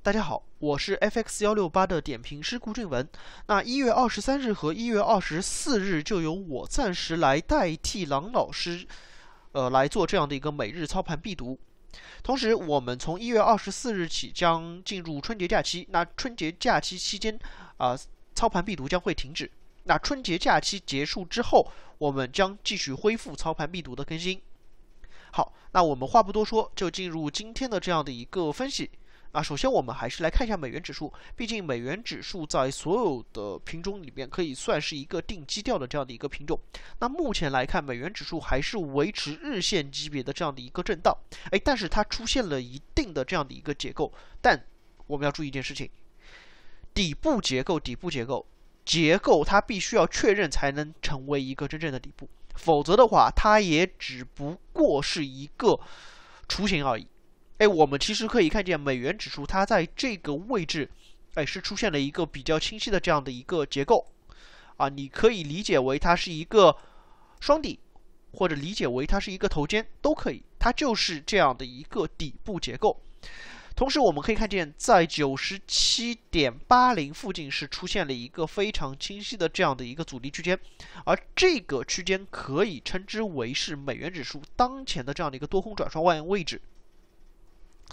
大家好，我是 FX 幺六八的点评师顾俊文。那一月二十三日和一月二十四日就由我暂时来代替郎老师，呃，来做这样的一个每日操盘必读。同时，我们从一月二十四日起将进入春节假期。那春节假期期间，啊，操盘必读将会停止。那春节假期结束之后，我们将继续恢复操盘必读的更新。好，那我们话不多说，就进入今天的这样的一个分析。啊，首先我们还是来看一下美元指数，毕竟美元指数在所有的品种里面可以算是一个定基调的这样的一个品种。那目前来看，美元指数还是维持日线级别的这样的一个震荡，哎，但是它出现了一定的这样的一个结构。但我们要注意一件事情，底部结构，底部结构，结构它必须要确认才能成为一个真正的底部，否则的话，它也只不过是一个雏形而已。哎，我们其实可以看见美元指数它在这个位置，哎，是出现了一个比较清晰的这样的一个结构，啊，你可以理解为它是一个双底，或者理解为它是一个头肩，都可以，它就是这样的一个底部结构。同时，我们可以看见在九十七点八零附近是出现了一个非常清晰的这样的一个阻力区间，而这个区间可以称之为是美元指数当前的这样的一个多空转双位置。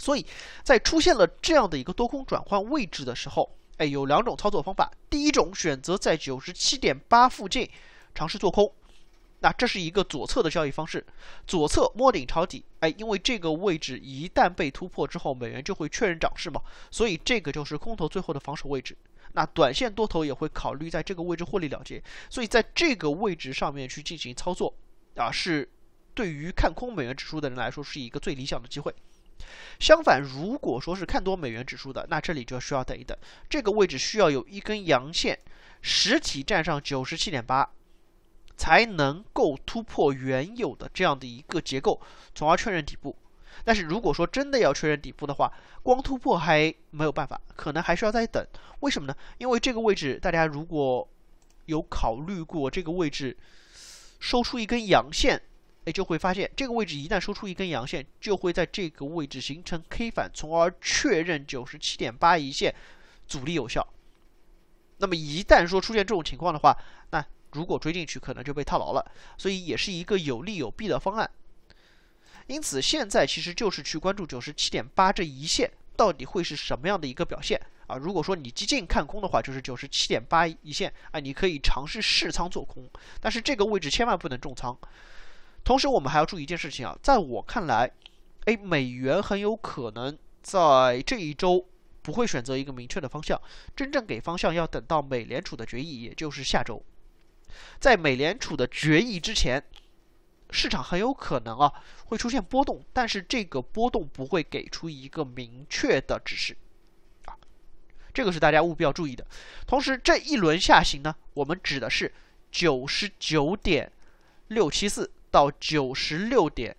所以，在出现了这样的一个多空转换位置的时候，哎，有两种操作方法。第一种选择在九十七点八附近尝试做空，那这是一个左侧的交易方式，左侧摸顶抄底。哎，因为这个位置一旦被突破之后，美元就会确认涨势嘛，所以这个就是空头最后的防守位置。那短线多头也会考虑在这个位置获利了结，所以在这个位置上面去进行操作，啊，是对于看空美元指数的人来说是一个最理想的机会。相反，如果说是看多美元指数的，那这里就需要等一等。这个位置需要有一根阳线，实体站上九十七点八，才能够突破原有的这样的一个结构，从而确认底部。但是，如果说真的要确认底部的话，光突破还没有办法，可能还需要再等。为什么呢？因为这个位置，大家如果有考虑过，这个位置收出一根阳线。哎，就会发现这个位置一旦收出一根阳线，就会在这个位置形成 K 反，从而确认九十七点八一线阻力有效。那么一旦说出现这种情况的话，那如果追进去可能就被套牢了，所以也是一个有利有弊的方案。因此，现在其实就是去关注九十七点八这一线到底会是什么样的一个表现啊？如果说你激进看空的话，就是九十七点八一线，啊，你可以尝试试仓做空，但是这个位置千万不能重仓。同时，我们还要注意一件事情啊，在我看来，哎，美元很有可能在这一周不会选择一个明确的方向，真正给方向要等到美联储的决议，也就是下周。在美联储的决议之前，市场很有可能啊会出现波动，但是这个波动不会给出一个明确的指示啊，这个是大家务必要注意的。同时，这一轮下行呢，我们指的是九十九点六七四。到九十六点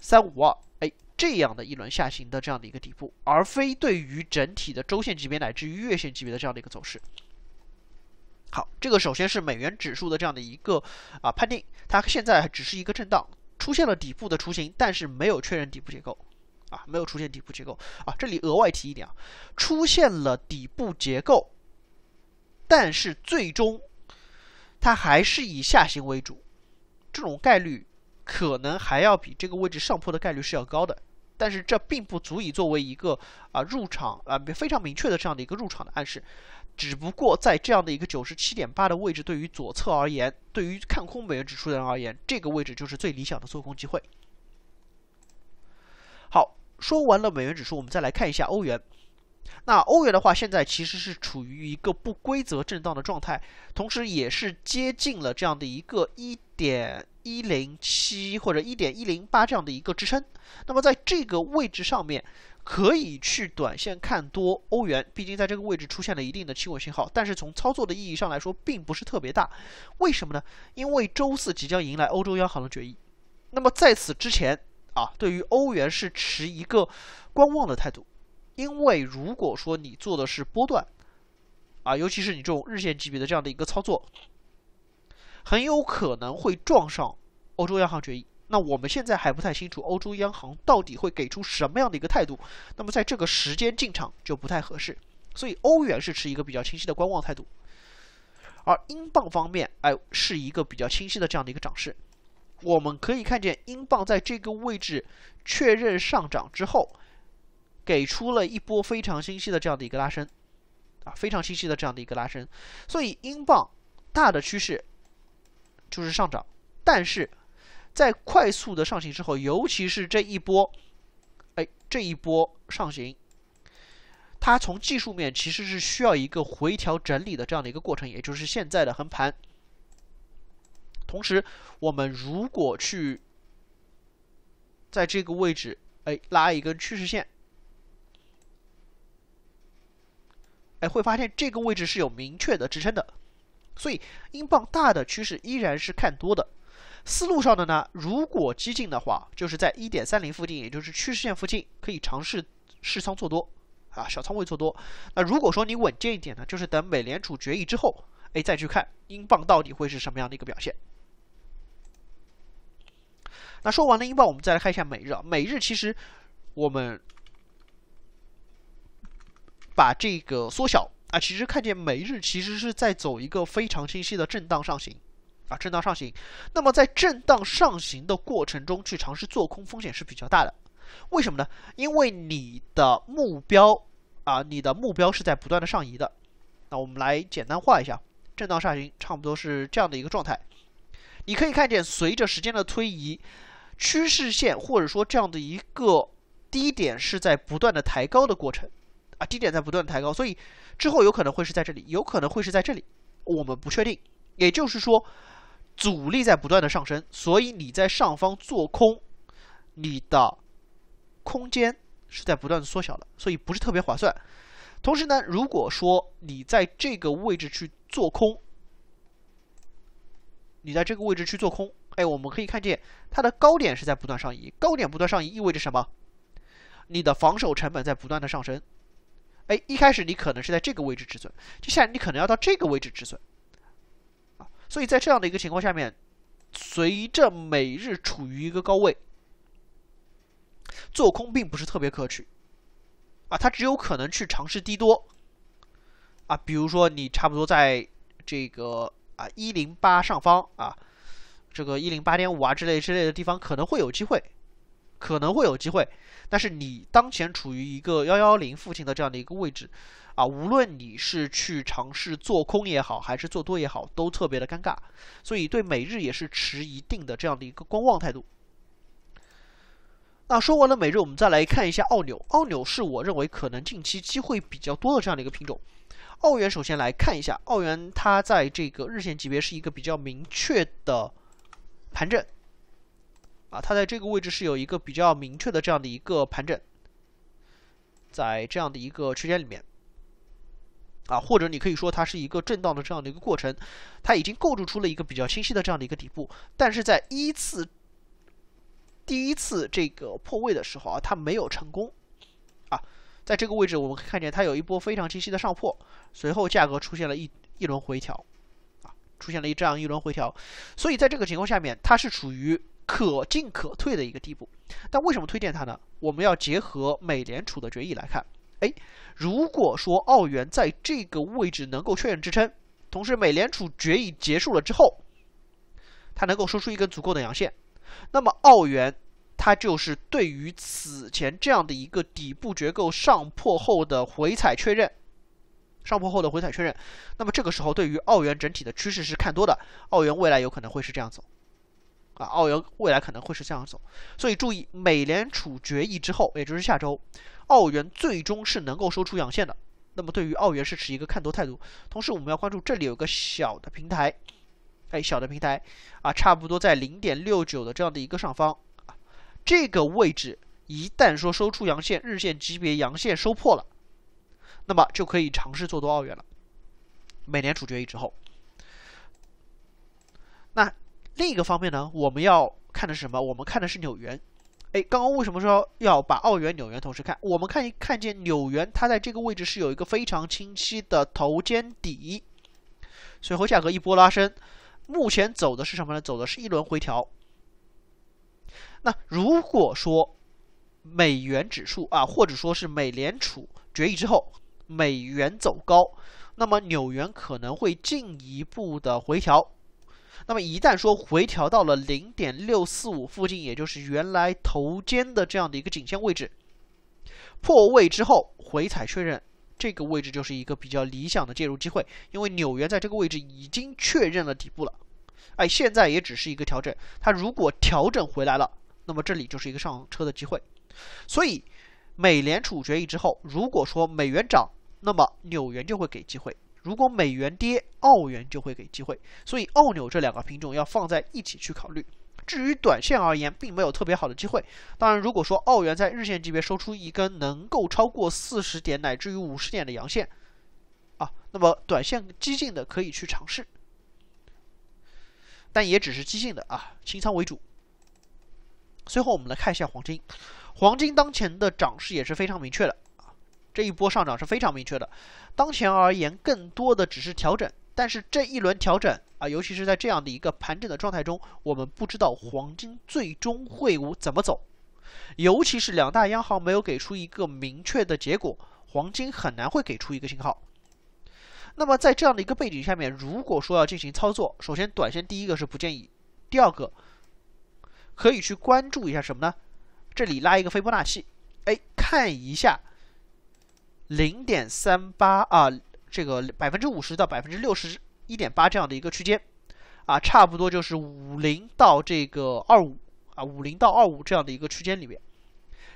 三五二，哎，这样的一轮下行的这样的一个底部，而非对于整体的周线级别乃至于月线级别的这样的一个走势。好，这个首先是美元指数的这样的一个啊判定，它现在只是一个震荡，出现了底部的雏形，但是没有确认底部结构，啊，没有出现底部结构啊。这里额外提一点啊，出现了底部结构，但是最终它还是以下行为主。这种概率，可能还要比这个位置上破的概率是要高的，但是这并不足以作为一个啊入场啊非常明确的这样的一个入场的暗示，只不过在这样的一个九十七点八的位置，对于左侧而言，对于看空美元指数的人而言，这个位置就是最理想的做空机会。好，说完了美元指数，我们再来看一下欧元。那欧元的话，现在其实是处于一个不规则震荡的状态，同时也是接近了这样的一个一。点一零七或者一点一零八这样的一个支撑，那么在这个位置上面可以去短线看多欧元，毕竟在这个位置出现了一定的企稳信号。但是从操作的意义上来说，并不是特别大。为什么呢？因为周四即将迎来欧洲央行的决议，那么在此之前啊，对于欧元是持一个观望的态度。因为如果说你做的是波段，啊，尤其是你这种日线级别的这样的一个操作。很有可能会撞上欧洲央行决议。那我们现在还不太清楚欧洲央行到底会给出什么样的一个态度。那么在这个时间进场就不太合适。所以欧元是持一个比较清晰的观望态度。而英镑方面，哎，是一个比较清晰的这样的一个涨势。我们可以看见英镑在这个位置确认上涨之后，给出了一波非常清晰的这样的一个拉升，啊，非常清晰的这样的一个拉升。所以英镑大的趋势。就是上涨，但是在快速的上行之后，尤其是这一波，哎，这一波上行，它从技术面其实是需要一个回调整理的这样的一个过程，也就是现在的横盘。同时，我们如果去在这个位置，哎，拉一根趋势线，哎，会发现这个位置是有明确的支撑的。所以英镑大的趋势依然是看多的，思路上的呢，如果激进的话，就是在一点三零附近，也就是趋势线附近，可以尝试试仓做多，啊，小仓位做多。那如果说你稳健一点呢，就是等美联储决议之后，哎，再去看英镑到底会是什么样的一个表现。那说完了英镑，我们再来看一下美日。美日其实我们把这个缩小。啊，其实看见每日其实是在走一个非常清晰的震荡上行，啊，震荡上行。那么在震荡上行的过程中去尝试做空，风险是比较大的。为什么呢？因为你的目标，啊，你的目标是在不断的上移的。那我们来简单画一下，震荡上行差不多是这样的一个状态。你可以看见，随着时间的推移，趋势线或者说这样的一个低点是在不断的抬高的过程。啊，低点在不断抬高，所以之后有可能会是在这里，有可能会是在这里，我们不确定。也就是说，阻力在不断的上升，所以你在上方做空，你的空间是在不断的缩小了，所以不是特别划算。同时呢，如果说你在这个位置去做空，你在这个位置去做空，哎，我们可以看见它的高点是在不断上移，高点不断上移意味着什么？你的防守成本在不断的上升。哎，一开始你可能是在这个位置止损，接下来你可能要到这个位置止损，啊，所以在这样的一个情况下面，随着每日处于一个高位，做空并不是特别可取，啊，它只有可能去尝试低多，啊，比如说你差不多在这个啊一零八上方啊，这个一零八点五啊之类之类的地方可能会有机会。可能会有机会，但是你当前处于一个幺幺零附近的这样的一个位置，啊，无论你是去尝试做空也好，还是做多也好，都特别的尴尬。所以对美日也是持一定的这样的一个观望态度。那说完了每日，我们再来看一下澳纽。澳纽是我认为可能近期机会比较多的这样的一个品种。澳元首先来看一下，澳元它在这个日线级别是一个比较明确的盘整。啊，它在这个位置是有一个比较明确的这样的一个盘整，在这样的一个区间里面，啊，或者你可以说它是一个震荡的这样的一个过程，它已经构筑出了一个比较清晰的这样的一个底部，但是在一次第一次这个破位的时候啊，它没有成功，啊，在这个位置我们看见它有一波非常清晰的上破，随后价格出现了一一轮回调，啊，出现了一这样一轮回调，所以在这个情况下面，它是处于。可进可退的一个地步，但为什么推荐它呢？我们要结合美联储的决议来看。哎，如果说澳元在这个位置能够确认支撑，同时美联储决议结束了之后，它能够收出一根足够的阳线，那么澳元它就是对于此前这样的一个底部结构上破后的回踩确认，上破后的回踩确认，那么这个时候对于澳元整体的趋势是看多的，澳元未来有可能会是这样走。啊，澳元未来可能会是这样走，所以注意美联储决议之后，也就是下周，澳元最终是能够收出阳线的。那么对于澳元是持一个看多态度，同时我们要关注这里有个小的平台，哎，小的平台啊，差不多在零点六九的这样的一个上方啊，这个位置一旦说收出阳线，日线级别阳线收破了，那么就可以尝试做多澳元了。美联储决议之后，那。另一个方面呢，我们要看的是什么？我们看的是纽元。哎，刚刚为什么说要把澳元、纽元同时看？我们看一看见纽元，它在这个位置是有一个非常清晰的头肩底，随后价格一波拉升，目前走的是什么呢？走的是一轮回调。那如果说美元指数啊，或者说是美联储决议之后美元走高，那么纽元可能会进一步的回调。那么一旦说回调到了零点六四五附近，也就是原来头肩的这样的一个颈线位置，破位之后回踩确认，这个位置就是一个比较理想的介入机会。因为纽元在这个位置已经确认了底部了，哎，现在也只是一个调整。它如果调整回来了，那么这里就是一个上车的机会。所以，美联储决议之后，如果说美元涨，那么纽元就会给机会。如果美元跌，澳元就会给机会，所以澳纽这两个品种要放在一起去考虑。至于短线而言，并没有特别好的机会。当然，如果说澳元在日线级别收出一根能够超过四十点乃至于五十点的阳线，啊，那么短线激进的可以去尝试，但也只是激进的啊，清仓为主。最后，我们来看一下黄金，黄金当前的涨势也是非常明确的。这一波上涨是非常明确的，当前而言，更多的只是调整。但是这一轮调整啊，尤其是在这样的一个盘整的状态中，我们不知道黄金最终会怎么走。尤其是两大央行没有给出一个明确的结果，黄金很难会给出一个信号。那么在这样的一个背景下面，如果说要进行操作，首先短线第一个是不建议，第二个可以去关注一下什么呢？这里拉一个斐波那契，哎，看一下。零点三八啊，这个百分之五十到百分之六十一点八这样的一个区间，啊，差不多就是五零到这个二五啊，五零到二五这样的一个区间里面，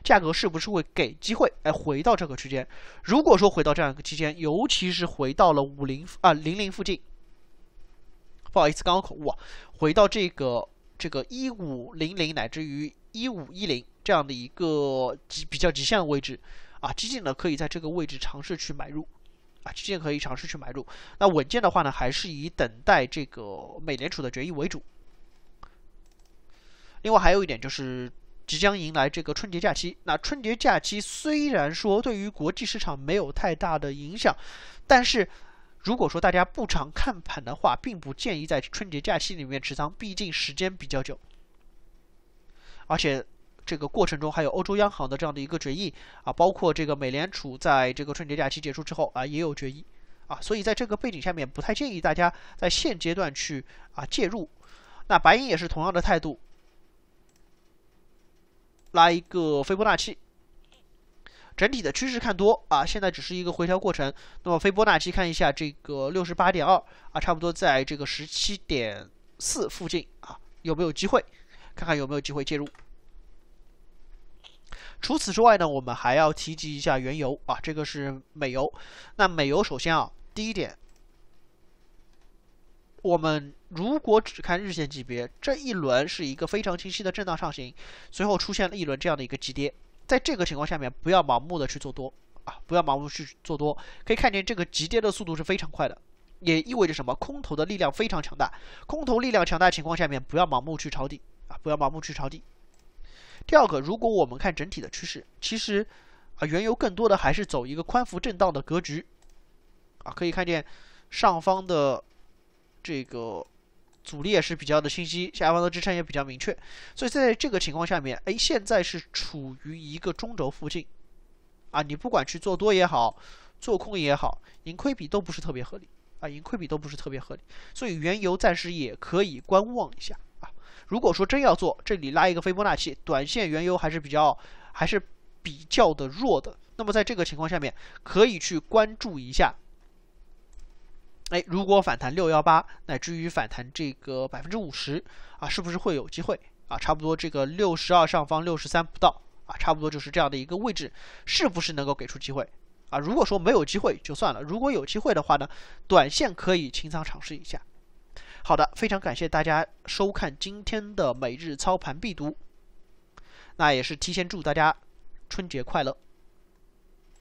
价格是不是会给机会？哎，回到这个区间，如果说回到这样一个区间，尤其是回到了五零啊零零附近，不好意思，刚刚口误，啊，回到这个这个一五零零乃至于一五一零这样的一个极比较极限的位置。啊，激进的可以在这个位置尝试去买入，啊，激进可以尝试去买入。那稳健的话呢，还是以等待这个美联储的决议为主。另外还有一点就是即将迎来这个春节假期。那春节假期虽然说对于国际市场没有太大的影响，但是如果说大家不常看盘的话，并不建议在春节假期里面持仓，毕竟时间比较久，而且。这个过程中，还有欧洲央行的这样的一个决议啊，包括这个美联储在这个春节假期结束之后啊，也有决议啊，所以在这个背景下面，不太建议大家在现阶段去啊介入。那白银也是同样的态度，拉一个斐波纳契。整体的趋势看多啊，现在只是一个回调过程。那么斐波纳契看一下这个六十八点二啊，差不多在这个十七点四附近啊，有没有机会？看看有没有机会介入。除此之外呢，我们还要提及一下原油啊，这个是美油。那美油首先啊，第一点，我们如果只看日线级别，这一轮是一个非常清晰的震荡上行，随后出现了一轮这样的一个急跌。在这个情况下面，不要盲目的去做多啊，不要盲目去做多。可以看见这个急跌的速度是非常快的，也意味着什么？空头的力量非常强大，空头力量强大情况下面，不要盲目去抄底啊，不要盲目去抄底。第二个，如果我们看整体的趋势，其实，啊，原油更多的还是走一个宽幅震荡的格局，啊，可以看见上方的这个阻力也是比较的清晰，下方的支撑也比较明确。所以在这个情况下面，哎，现在是处于一个中轴附近，啊，你不管去做多也好，做空也好，盈亏比都不是特别合理，啊，盈亏比都不是特别合理。所以原油暂时也可以观望一下，啊。如果说真要做，这里拉一个斐波那契，短线原油还是比较，还是比较的弱的。那么在这个情况下面，可以去关注一下。哎，如果反弹六幺八，乃至于反弹这个百分之五十啊，是不是会有机会啊？差不多这个六十二上方六十三不到啊，差不多就是这样的一个位置，是不是能够给出机会啊？如果说没有机会就算了，如果有机会的话呢，短线可以清仓尝试一下。好的，非常感谢大家收看今天的每日操盘必读。那也是提前祝大家春节快乐。